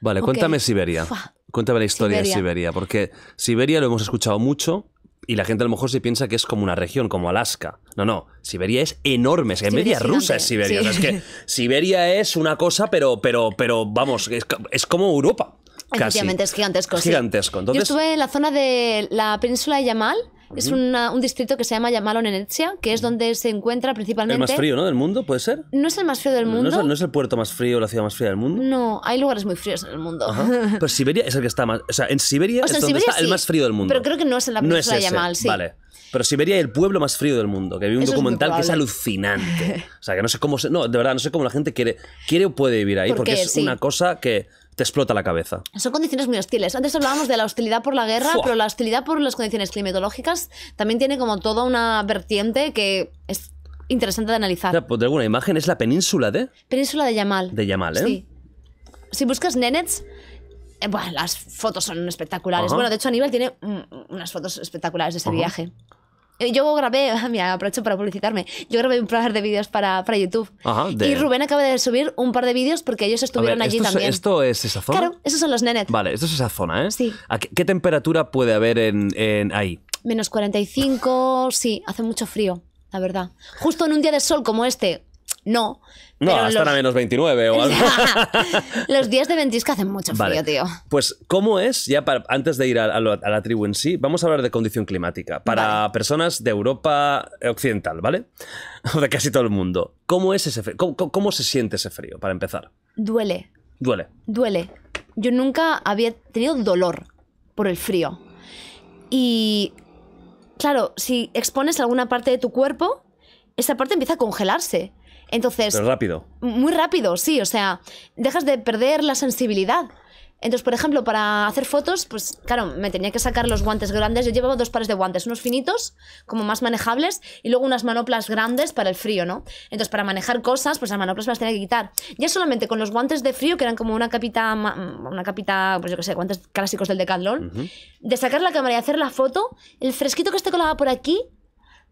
Vale, cuéntame Siberia. Cuéntame la historia de Siberia, porque Siberia lo hemos escuchado mucho y la gente a lo mejor se piensa que es como una región, como Alaska. No, no, Siberia es enorme, es media es rusa Siberia. es que Siberia es una cosa, pero, pero, pero vamos, es, como Europa. Casi. es gigantesco. Yo estuve en la zona de la península de Yamal, es un distrito que se llama Yamal en que es donde se encuentra principalmente... El más frío, ¿no? Del mundo, ¿puede ser? No es el más frío del mundo. ¿No es el, puerto más frío, o la ciudad más fría del mundo? No, hay lugares muy fríos en el mundo. Pero Siberia es el que está más... O sea, en Siberia es donde está el más frío del mundo. Pero creo que no es en la península no es Yamal, sí. Vale. Pero Siberia es el pueblo más frío del mundo, que vi un documental que es alucinante. O sea, que no sé cómo... no, de verdad, no sé cómo la gente quiere, quiere o puede vivir ahí, porque es una cosa que te explota la cabeza. Son condiciones muy hostiles. Antes hablábamos de la hostilidad por la guerra, pero la hostilidad por las condiciones climatológicas también tiene como toda una vertiente que es interesante de analizar. O pues, alguna imagen es la península de... Península de Yamal. De Yamal, ¿eh? Sí. Si buscas Nenets, eh, bueno, las fotos son espectaculares. Bueno, de hecho Aníbal tiene unas fotos espectaculares de ese viaje. Eh, yo grabé, mira, aprovecho para publicitarme, yo grabé un par de vídeos para, YouTube. Y Rubén acaba de subir un par de vídeos porque ellos estuvieron allí también. ¿Esto es esa zona? Claro, esos son los nenes. Vale, esto es esa zona, ¿eh? Sí. qué, temperatura puede haber en, ahí? Menos 45, sí, hace mucho frío, la verdad. Justo en un día de sol como este, no. No, pero hasta a menos 29 o algo. los días de ventisca hacen mucho frío, tío. Pues, ¿cómo es? Ya antes de ir a, la tribu en sí, vamos a hablar de condición climática. Para personas de Europa Occidental, ¿vale? O de casi todo el mundo. ¿Cómo es ese cómo se siente ese frío, para empezar? Duele. Duele. Duele. Yo nunca había tenido dolor por el frío. Y claro, si expones alguna parte de tu cuerpo, esa parte empieza a congelarse. Entonces. Pero rápido. Muy rápido, sí. O sea, dejas de perder la sensibilidad. Entonces, por ejemplo, para hacer fotos, pues claro, me tenía que sacar los guantes grandes. Yo llevaba dos pares de guantes, unos finitos, como más manejables, y luego unas manoplas grandes para el frío, ¿no? Entonces, para manejar cosas, pues las manoplas me las tenía que quitar. Ya solamente con los guantes de frío, que eran como una capita, una capita, pues yo qué sé, guantes clásicos del Decathlon, de sacar la cámara y hacer la foto, el fresquito que esté colado por aquí,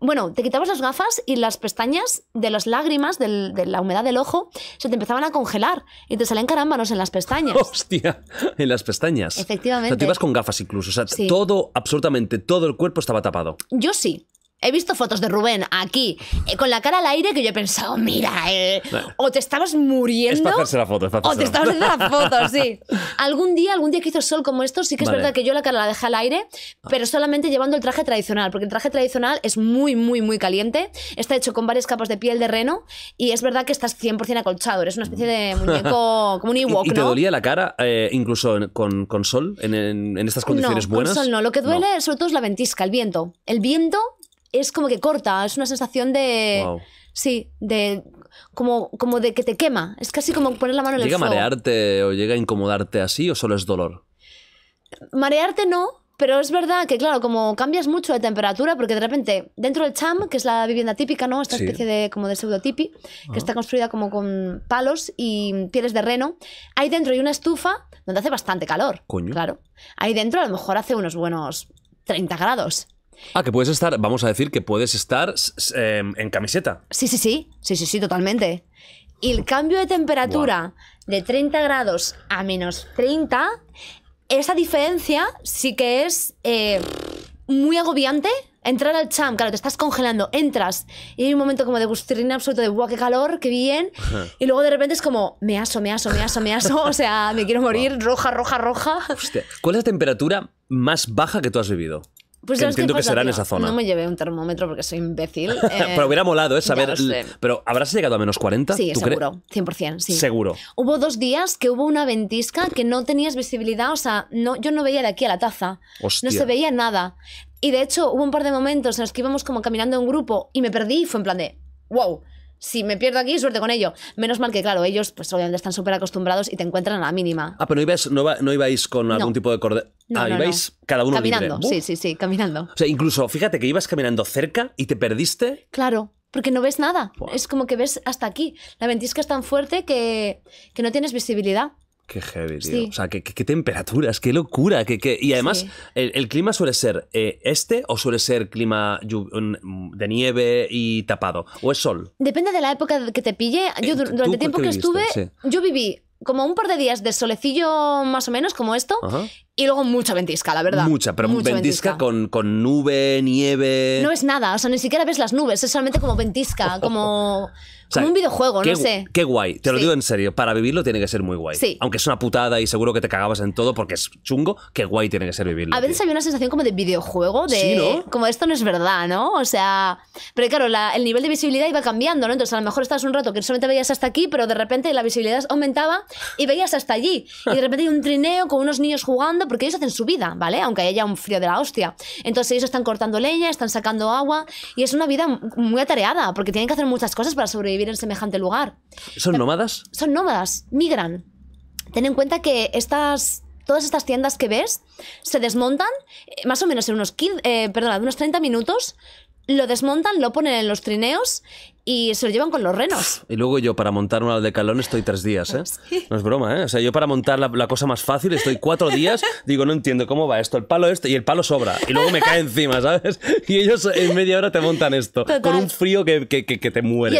bueno, te quitabas las gafas y las pestañas de las lágrimas, de la humedad del ojo, se te empezaban a congelar y te salían carámbanos en las pestañas. ¡Hostia! En las pestañas. Efectivamente. O te ibas con gafas incluso. O sea, todo, absolutamente todo el cuerpo estaba tapado. Yo sí. He visto fotos de Rubén aquí, eh, con la cara al aire, que yo he pensado, mira, eh, o te estabas muriendo. Es para hacerse la foto, es O te estabas haciendo la foto, sí. Algún día, algún día que hizo sol como esto, sí que es verdad que yo la cara la dejé al aire, ah. pero solamente llevando el traje tradicional, porque el traje tradicional es muy, muy, muy caliente. Está hecho con varias capas de piel de reno y es verdad que estás 100% acolchado. Eres una especie de muñeco, como un Ewok, ¿Y, ¿Y, te dolía la cara, eh, incluso con, con, sol, en, en, estas condiciones no, buenas? Con sol no, lo que duele sobre todo es la ventisca, el viento. El viento es como que corta, es una sensación de... Sí, de como, como de que te quema. Es casi como poner la mano en el fuego. ¿Llega a marearte o llega a incomodarte así o solo es dolor? Marearte no, pero es verdad que, claro, como cambias mucho de temperatura, porque de repente, dentro del cham, que es la vivienda típica, ¿no? Esta especie de como de tipi que ah. está construida como con palos y pieles de reno, hay dentro y una estufa donde hace bastante calor. Claro. Ahí dentro a lo mejor hace unos buenos 30 grados. Ah, que puedes estar, vamos a decir que puedes estar em, en camiseta. Sí, sí, sí, sí, sí, sí, totalmente. Y el cambio de temperatura de 30 grados a menos 30, esa diferencia sí que es eh, muy agobiante. Entrar al champ, claro, te estás congelando, entras y hay un momento como de gustrina absoluto de guau, qué calor, qué bien. Y luego de repente es como, me aso, me aso, me aso, me aso, o sea, me quiero morir, roja, roja, roja. ¿cuál es la temperatura más baja que tú has vivido? Pues que entiendo que será en esa zona. No me llevé un termómetro porque soy imbécil. Eh, pero hubiera molado, ¿eh? Saber. Pero ¿habrás llegado a menos 40? Sí, seguro. 100%. Sí. Seguro. Hubo dos días que hubo una ventisca que no tenías visibilidad. O sea, no, yo no veía de aquí a la taza. No se veía nada. Y de hecho, hubo un par de momentos en los que íbamos como caminando en grupo y me perdí y fue en plan de. ¡Wow! si me pierdo aquí, suerte con ello. Menos mal que, claro, ellos pues obviamente están súper acostumbrados y te encuentran a la mínima. Ah, pero no, ibais, no, con algún tipo de cordel. ah, ibais cada uno Caminando, sí, sí, sí, caminando. O sea, incluso, fíjate que ibas caminando cerca y te perdiste. Claro, porque no ves nada. Es como que ves hasta aquí. La ventisca es tan fuerte que, que no tienes visibilidad. Qué heavy, tío. O sea, qué, temperaturas, qué locura. Y además, el, clima suele ser eh, este o suele ser clima mm, de nieve y tapado. ¿O es sol? Depende de la época que te pille. Yo eh, durante el tiempo que estuve, yo viví como un par de días de solecillo más o menos, como esto, y luego mucha ventisca, la verdad. Mucha, pero ventisca, Con, con, nube, nieve. No es nada, o sea, ni siquiera ves las nubes, es solamente como ventisca, como. Como un videojuego, no sé. Qué guay, te lo digo en serio, para vivirlo tiene que ser muy guay. Sí. Aunque es una putada y seguro que te cagabas en todo porque es chungo, qué guay tiene que ser vivirlo. A veces había una sensación como de videojuego, de como esto no es verdad, ¿no? O sea, pero claro, el nivel de visibilidad iba cambiando, ¿no? Entonces a lo mejor estabas un rato que solamente veías hasta aquí, pero de repente la visibilidad aumentaba y veías hasta allí. Y de repente hay un trineo con unos niños jugando porque ellos hacen su vida, ¿vale? Aunque haya un frío de la hostia. Entonces ellos están cortando leña, están sacando agua y es una vida muy atareada porque tienen que hacer muchas cosas para sobrevivir en semejante lugar. ¿Son nómadas? Son nómadas, migran. Ten en cuenta que estas, todas estas tiendas que ves se desmontan eh, más o menos en unos, eh, unos 30 minutos, lo desmontan, lo ponen en los trineos y se lo llevan con los renos. Y luego yo para montar una de calón estoy tres días, ¿eh? No es broma, ¿eh? O sea, yo para montar la, cosa más fácil estoy cuatro días, digo, no entiendo cómo va esto, el palo este, y el palo sobra, y luego me cae encima, ¿sabes? Y ellos en media hora te montan esto, con un frío que, que, que, que te mueres.